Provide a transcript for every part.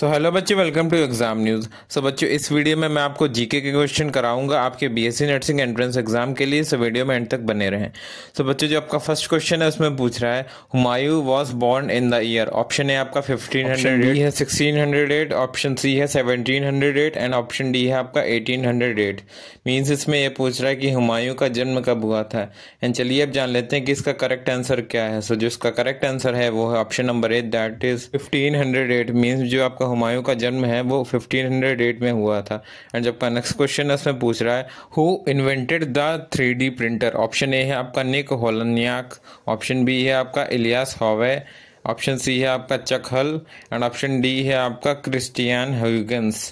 सो hello बच्चे welcome to exam news so बच्चों इस वीडियो में मैं आपको जीके के क्वेश्चन कराऊंगा आपके बीएससी नर्सिंग एंट्रेंस एग्जाम के लिए सो वीडियो में एंड तक बने रहें सो so, बच्चों जो आपका फर्स्ट क्वेश्चन है उसमें पूछ रहा है Humayun was born in the year option A आपका फिफ्टीन हंड्रेड बी है sixteen hundred eight option C है seventeen hundred eight and option D है आपका एटीन हंड्रेड एट मीन्स इसमें यह पूछ रहा है कि हुमायूं का जन्म कब हुआ था एंड चलिए अब जान लेते हैं कि इसका करेक्ट आंसर क्या है सो so, जो इसका करेक्ट आंसर है वो है option number eight that is fifteen hundred eight means जो आपका का हुमायूं का जन्म है वो 1508 में हुआ था एंड जब का नेक्स्ट क्वेश्चन है उसमें पूछ रहा है who invented the three printer option A है आपका निक होलन्याक ऑप्शन बी है आपका इलियास हॉवे ऑप्शन सी है आपका चकहल एंड ऑप्शन डी है आपका क्रिस्टियन ह्यूगन्स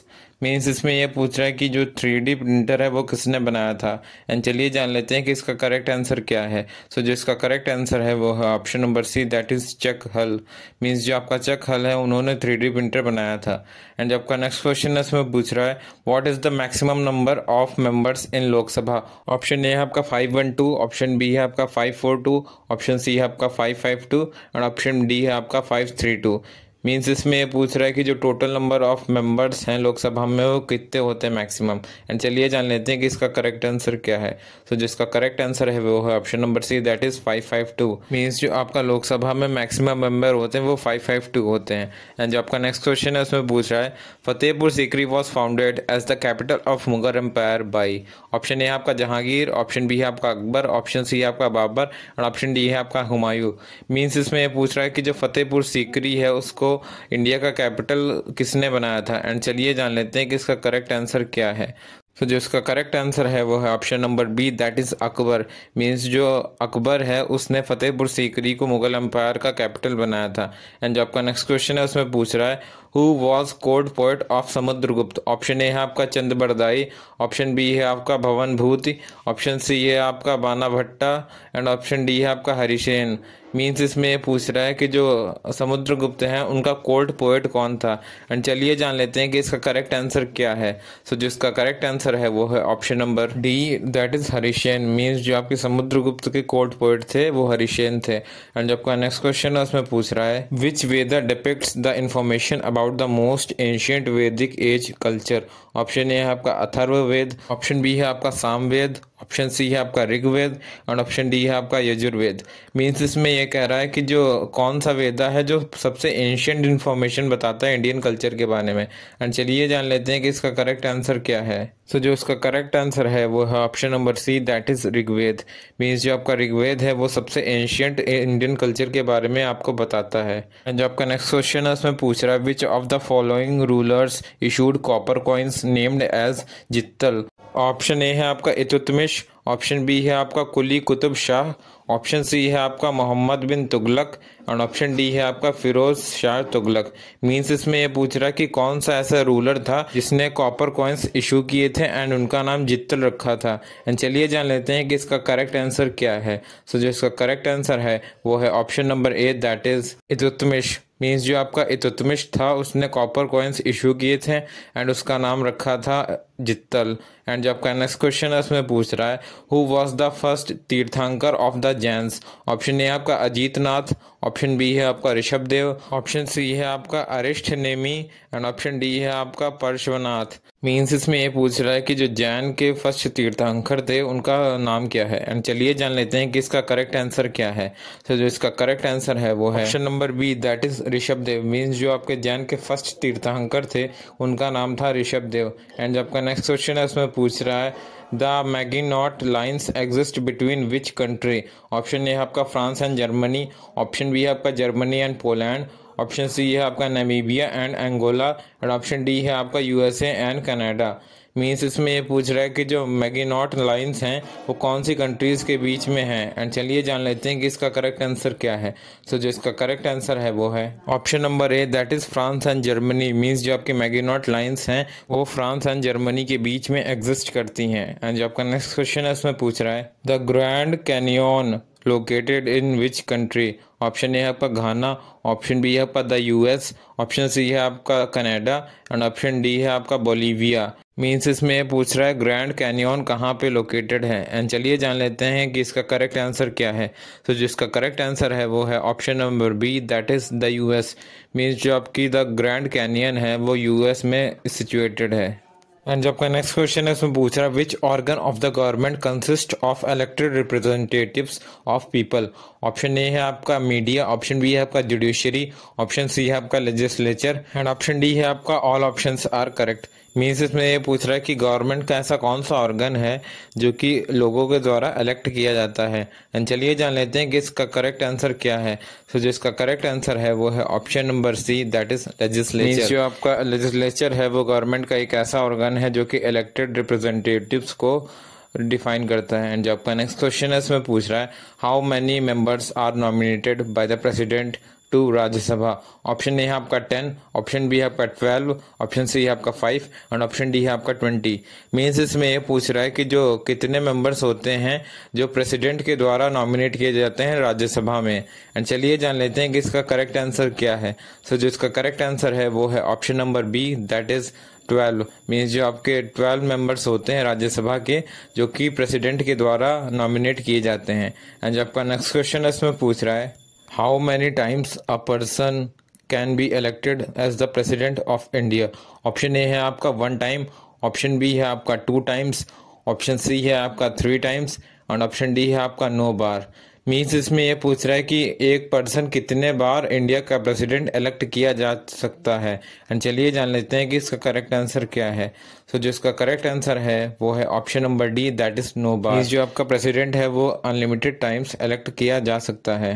मीन्स इसमें यह पूछ रहा है कि जो थ्री प्रिंटर है वो किसने बनाया था एंड चलिए जान लेते हैं कि इसका करेक्ट आंसर क्या है सो so, जो इसका करेक्ट आंसर है वो है option number C that is Chuck Hull means जो आपका चक हल है उन्होंने थ्री प्रिंटर बनाया था एंड जो आपका नेक्स्ट क्वेश्चन है इसमें पूछ रहा है what is the maximum number of members in Lok Sabha option A है आपका five one two option B है आपका five four two option C है आपका five five two and option D है आपका फाइव थ्री टू मीन्स इसमें ये पूछ रहा है कि जो टोटल नंबर ऑफ मेंबर्स हैं लोकसभा में वो कितने होते हैं मैक्सिमम एंड चलिए जान लेते हैं कि इसका करेक्ट आंसर क्या है सो so, जिसका करेक्ट आंसर है वो है option number C that is five five two means जो आपका लोकसभा में मैक्सिमम मेंबर होते हैं वो फाइव फाइव टू होते हैं एंड जो आपका नेक्स्ट क्वेश्चन है उसमें पूछ रहा है Fatehpur Sikri was founded as the capital of Mughal empire by option A आपका जहांगीर ऑप्शन बी है आपका अकबर ऑप्शन सी है आपका बाबर एंड ऑप्शन डी है आपका हुमायूं मीन्स इसमें यह पूछ रहा है कि जो फतेहपुर सीकरी है उसको इंडिया का कैपिटल किसने बनाया था एंड चलिए जान लेते हैं कि इसका करेक्ट आंसर क्या है तो so, जो इसका करेक्ट आंसर है वो है option number B that is Akbar means जो अकबर है उसने फतेहपुर सीकरी को मुगल एम्पायर का कैपिटल बनाया था एंड जो आपका नेक्स्ट क्वेश्चन है उसमें पूछ रहा है who was court poet of Samudragupta option A है आपका चंद बरदाई ऑप्शन बी है आपका भवन भूति ऑप्शन सी है आपका बाना भट्टा एंड ऑप्शन डी है आपका हरिशेन मीन्स इसमें पूछ रहा है कि जो समुद्र गुप्त है उनका कोर्ट पोएट कौन था एंड चलिए जान लेते हैं कि इसका करेक्ट आंसर क्या है सो so, जो इसका करेक्ट आंसर है वो है option number D that is Harishena means जो आपके समुद्र गुप्त के कोर्ट पोएट थे वो हरिशेन थे एंड जो आपका नेक्स्ट क्वेश्चन है उसमें पूछ रहा है which Veda depicts the information about the most ancient Vedic age culture option A है आपका अथर्व वेद ऑप्शन बी है आपका सामवेद ऑप्शन सी है आपका ऋग्वेद एंड ऑप्शन डी है आपका यजुर्वेद मीन्स इसमें यह ये कह रहा है कि जो कौन सा वेदा है जो सबसे एंशियंट इन्फॉर्मेशन बताता है इंडियन कल्चर के बारे में एंड चलिए जान लेते हैं कि इसका करेक्ट आंसर क्या है सो so, जो इसका करेक्ट आंसर है वो है option number C that is Rigveda means जो आपका ऋग्वेद है वो सबसे एंशियंट इंडियन कल्चर के बारे में आपको बताता है एंड जो आपका नेक्स्ट क्वेश्चन है उसमें पूछ रहा है which of the following rulers issued copper coins named as jital option A है आपका इतुतमिश ऑप्शन बी है आपका कुली कुतुब शाह ऑप्शन सी है आपका Mohammad bin Tughlaq and option D है आपका फिरोज शाह तुगलक मींस इसमें यह पूछ रहा कि कौन सा ऐसा रूलर था जिसने कॉपर कॉइन्स इशू किए थे एंड उनका नाम जित्तल रखा था एंड चलिए जान लेते हैं कि इसका करेक्ट आंसर क्या है सो so, जो इसका करेक्ट आंसर है वो है option number A that is Iltutmish means जो आपका इतुतमिश था उसने कॉपर कॉइन्स इशू किए थे एंड उसका नाम रखा था जित्तल एंड जो आपका नेक्स्ट क्वेश्चन है उसमें पूछ रहा है who was the first Tirthankara of the Jains option A आपका अजीत नाथ ऑप्शन बी है आपका ऋषभ देव ऑप्शन सी है आपका Arishta Nemi and option D है आपका परशुनाथ मीन्स इसमें ये पूछ रहा है कि जो जैन के फर्स्ट तीर्थंकर थे उनका नाम क्या है एंड चलिए जान लेते हैं कि इसका करेक्ट आंसर क्या है तो so, जो इसका करेक्ट आंसर है वो है option number B that is Rishabh Dev means जो आपके जैन के फर्स्ट तीर्थंकर थे उनका नाम था ऋषभ देव एंड जो आपका नेक्स्ट क्वेश्चन है उसमें पूछ रहा है the Maginot lines exist between which country option A है आपका France and Germany option B है आपका Germany and Poland option C है आपका Namibia and Angola and option D है आपका यूएसए एंड कनाडा मीन्स इसमें ये पूछ रहा है कि जो मैगिनॉट लाइन्स हैं वो कौन सी कंट्रीज़ के बीच में हैं एंड चलिए जान लेते हैं कि इसका करेक्ट आंसर क्या है सो so, जो इसका करेक्ट आंसर है वो है option number A that is France and Germany means जो आपकी मैगिनॉट लाइन्स हैं वो फ्रांस एंड जर्मनी के बीच में एग्जिस्ट करती हैं एंड जो आपका नेक्स्ट क्वेश्चन है उसमें पूछ रहा है the Grand Canyon located in which country option A है आपका घाना ऑप्शन बी है आपका द यूएस ऑप्शन सी है आपका कनाडा एंड ऑप्शन डी है आपका बोलीविया मीन्स इसमें पूछ रहा है ग्रैंड कैनियन कहाँ पे लोकेटेड है एंड चलिए जान लेते हैं कि इसका करेक्ट आंसर क्या है तो so, जिसका करेक्ट आंसर है वो है option number B that is the US means जो आपकी द ग्रैंड कैनियन है वो यूएस में सिचुएटेड है एंड जो आपका नेक्स्ट क्वेश्चन है उसमें पूछ रहा है which organ of the government consist of elected representatives of people option A है आपका मीडिया ऑप्शन बी है आपका जुडिशरी ऑप्शन सी है आपका लेजिस्लेचर एंड ऑप्शन डी है आपका all options are correct means इसमें ये पूछ रहा है कि गवर्नमेंट का ऐसा कौन सा ऑर्गन है जो कि लोगों के द्वारा इलेक्ट किया जाता है एंड चलिए जान लेते हैं कि इसका करेक्ट आंसर क्या है सो so, जो इसका करेक्ट आंसर है वो है option number C that is legislature जो आपका लेजिस्लेचर है वो गवर्नमेंट का एक ऐसा ऑर्गन है जो कि इलेक्टेड रिप्रेजेंटेटिव को डिफाइन करता है एंड जो आपका नेक्स्ट क्वेश्चन है इसमें पूछ रहा है how many members are nominated by the president to Rajya Sabha option A है आपका टेन ऑप्शन बी है आपका ट्वेल्व ऑप्शन सी है आपका फाइव एंड ऑप्शन डी है आपका ट्वेंटी मीन्स इसमें यह पूछ रहा है कि जो कितने मेंबर्स होते हैं जो प्रेसिडेंट के द्वारा नॉमिनेट किए जाते हैं राज्यसभा में एंड चलिए जान लेते हैं कि इसका करेक्ट आंसर क्या है सो so, जो इसका करेक्ट आंसर है वो है option number B that is twelve means जो आपके ट्वेल्व मेंबर्स होते हैं राज्यसभा के जो कि प्रेसिडेंट के द्वारा नॉमिनेट किए जाते हैं एंड जो आपका नेक्स्ट क्वेश्चन इसमें पूछ रहा है how many times a person can be elected as the president of India option A है आपका वन टाइम ऑप्शन बी है आपका टू टाइम्स ऑप्शन सी है आपका three times and option D है आपका नो बार मीन्स इसमें यह पूछ रहा है कि एक पर्सन कितने बार इंडिया का प्रेसिडेंट इलेक्ट किया जा सकता है एंड चलिए जान लेते हैं कि इसका करेक्ट आंसर क्या है सो so, जो इसका करेक्ट आंसर है वो है option number D that is no बार जो आपका प्रेसिडेंट है वो अनलिमिटेड टाइम्स इलेक्ट किया जा सकता है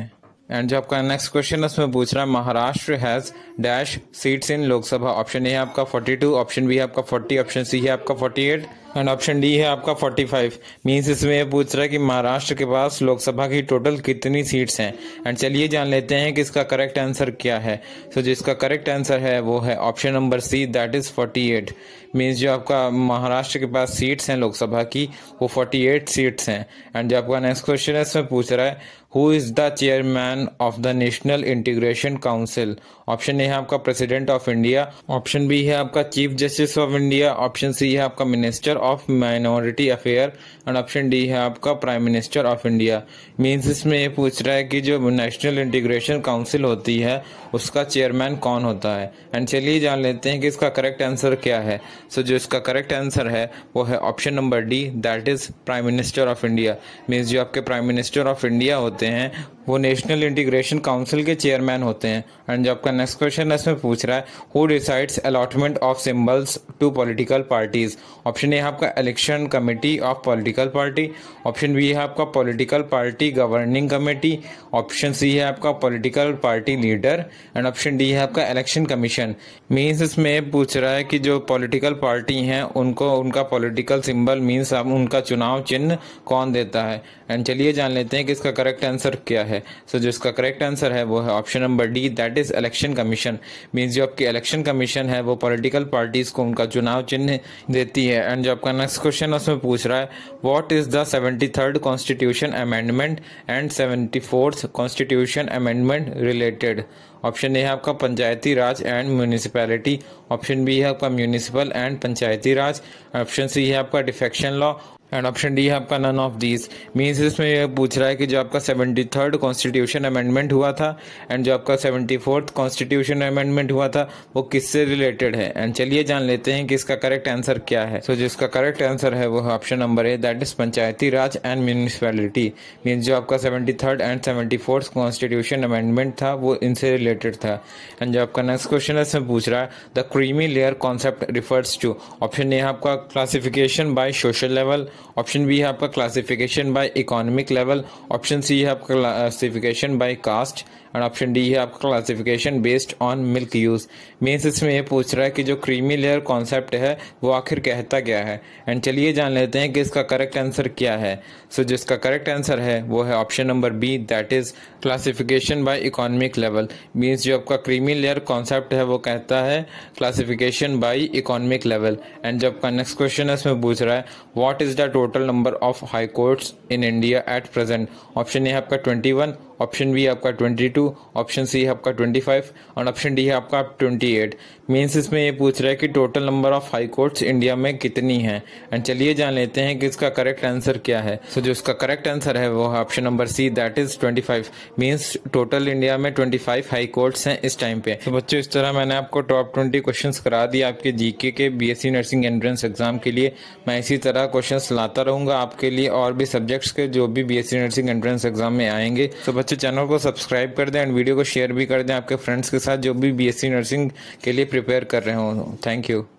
एंड जो आपका नेक्स्ट क्वेश्चन है उसमें पूछ रहा है Maharashtra has dash seats in Lok Sabha option A है आपका 42 ऑप्शन बी है आपका 40 ऑप्शन सी है आपका 48 एंड ऑप्शन डी है आपका 45 फाइव मीन्स इसमें यह पूछ रहा है कि महाराष्ट्र के पास लोकसभा की टोटल कितनी सीट्स हैं एंड चलिए जान लेते हैं कि इसका करेक्ट आंसर क्या है सो so, जो इसका करेक्ट आंसर है वो है option number C that is 48 eight means जो आपका महाराष्ट्र के पास सीट्स हैं लोकसभा की वो 48 सीट्स हैं एंड जो आपका नेक्स्ट क्वेश्चन है इसमें पूछ रहा है who is the chairman of the national integration council option A है आपका president of India option B है आपका chief justice of India option C है आपका minister of minority affair and option D है आपका prime minister of India means इसमें ये पूछ रहा है कि जो नेशनल इंटीग्रेशन काउंसिल होती है उसका चेयरमैन कौन होता है एंड चलिए जान लेते हैं कि इसका करेक्ट आंसर क्या है सो so, जो इसका करेक्ट आंसर है वो है option number D that is prime minister of India means जो आपके प्राइम मिनिस्टर ऑफ इंडिया होते हैं वो नेशनल इंटीग्रेशन काउंसिल के चेयरमैन होते हैं एंड जो आपका नेक्स्ट क्वेश्चन है इसमें पूछ रहा है who decides allotment of symbols to political parties option A है आपका election committee of political party option B है आपका political party governing committee option C है आपका political party leader and option D है आपका इलेक्शन कमीशन मीन्स इसमें पूछ रहा है कि जो पॉलिटिकल पार्टी हैं उनको उनका पॉलिटिकल सिंबल मीन्स उनका चुनाव चिन्ह कौन देता है एंड चलिए जान लेते हैं कि इसका करेक्ट आंसर क्या है है सो so, जो इसका करेक्ट आंसर है वो है option number D that is election commission means जो आपकी इलेक्शन कमीशन है वो पॉलिटिकल पार्टीज को उनका चुनाव चिन्ह देती है एंड जो आपका नेक्स्ट क्वेश्चन उसमें पूछ रहा है what is the seventy third constitution amendment and seventy fourth constitution amendment related option A है आपका panchayati raj and municipality option B है आपका municipal and panchayati raj option C है आपका defection law and option D है आपका नन ऑफ दीज मीन्स इसमें यह पूछ रहा है कि जो आपका सेवेंटी थर्ड कॉन्स्टिट्यूशन अमेंडमेंट हुआ था एंड जो आपका सेवेंटी फोर्थ कॉन्स्टिट्यूशन अमेंडमेंट हुआ था वो किससे रिलेटेड है एंड चलिए जान लेते हैं कि इसका करेक्ट आंसर क्या है सो so, जिसका करेक्ट आंसर है वो option number A that is panchayati raj and municipality means जो आपका seventy third and seventy fourth constitution amendment था वो इनसे रिलेटेड था एंड जो आपका नेक्स्ट क्वेश्चन है इसमें पूछ रहा है the creamy layer concept refers to option A आपका classification by social level option B है आपका classification by economic level option C है आपका classification by caste and option D है आपका classification based on milk use means इसमें यह पूछ रहा है कि जो क्रीमी लेयर कॉन्सेप्ट है वो आखिर कहता क्या है एंड चलिए जान लेते हैं कि इसका करेक्ट आंसर क्या है सो so, जिसका करेक्ट आंसर है वो है option number B that is classification by economic level means जो आपका क्रीमी लेयर कॉन्सेप्ट है वो कहता है classification by economic level and जो आपका नेक्स्ट क्वेश्चन है इसमें पूछ रहा है what is the total number of high courts in India at present option है आपका ट्वेंटी वन ऑप्शन बी आपका 22 ऑप्शन सी है आपका 25 और ऑप्शन डी है आपका 28 मींस इसमें ये पूछ रहा है कि total number of high courts India में कितनी है एंड चलिए जान लेते हैं कि इसका करेक्ट आंसर क्या है सो so, जो इसका करेक्ट आंसर है वो है option number C that is 25 means total India में 25 हाई कोर्ट्स हैं इस टाइम पे so, तो बच्चों इस तरह मैंने आपको टॉप ट्वेंटी क्वेश्चन करा दिए आपके जीके के बी नर्सिंग एंट्रेंस एग्जाम के लिए मैं इसी तरह क्वेश्चन लाता रहूंगा आपके लिए और भी सब्जेक्ट्स के जो भी बी नर्सिंग एंट्रेंस एग्जाम में आएंगे तो so, अच्छे चैनल को सब्सक्राइब कर दें एंड वीडियो को शेयर भी कर दें आपके फ्रेंड्स के साथ जो भी बीएससी नर्सिंग के लिए प्रिपेयर कर रहे हों थैंक यू